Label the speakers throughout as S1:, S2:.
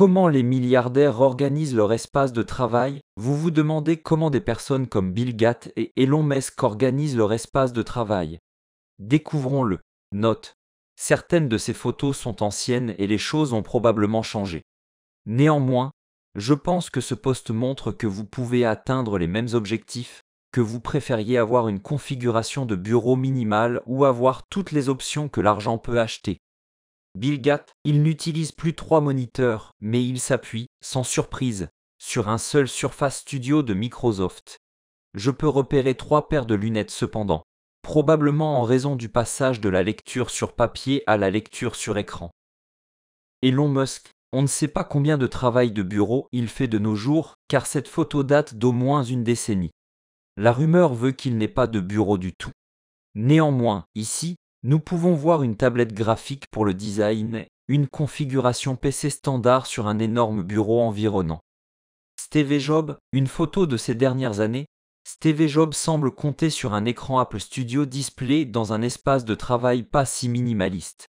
S1: Comment les milliardaires organisent leur espace de travail Vous vous demandez comment des personnes comme Bill Gates et Elon Musk organisent leur espace de travail. Découvrons-le. Note. Certaines de ces photos sont anciennes et les choses ont probablement changé. Néanmoins, je pense que ce poste montre que vous pouvez atteindre les mêmes objectifs, que vous préfériez avoir une configuration de bureau minimale ou avoir toutes les options que l'argent peut acheter. Bill Gatt, il n'utilise plus trois moniteurs, mais il s'appuie, sans surprise, sur un seul Surface Studio de Microsoft. Je peux repérer trois paires de lunettes cependant, probablement en raison du passage de la lecture sur papier à la lecture sur écran. Elon Musk, on ne sait pas combien de travail de bureau il fait de nos jours, car cette photo date d'au moins une décennie. La rumeur veut qu'il n'ait pas de bureau du tout. Néanmoins, ici, nous pouvons voir une tablette graphique pour le design, une configuration PC standard sur un énorme bureau environnant. Steve Jobs, une photo de ces dernières années, Steve Jobs semble compter sur un écran Apple Studio Display dans un espace de travail pas si minimaliste.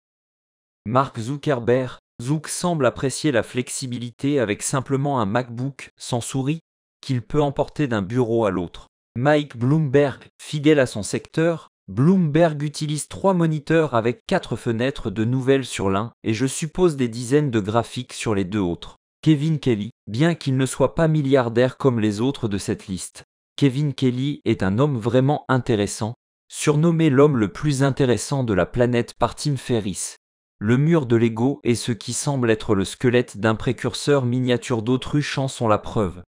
S1: Mark Zuckerberg, Zuck semble apprécier la flexibilité avec simplement un MacBook sans souris qu'il peut emporter d'un bureau à l'autre. Mike Bloomberg, fidèle à son secteur, Bloomberg utilise trois moniteurs avec quatre fenêtres de nouvelles sur l'un et je suppose des dizaines de graphiques sur les deux autres. Kevin Kelly, bien qu'il ne soit pas milliardaire comme les autres de cette liste. Kevin Kelly est un homme vraiment intéressant, surnommé l'homme le plus intéressant de la planète par Tim Ferriss. Le mur de l'ego et ce qui semble être le squelette d'un précurseur miniature d'autruche en sont la preuve.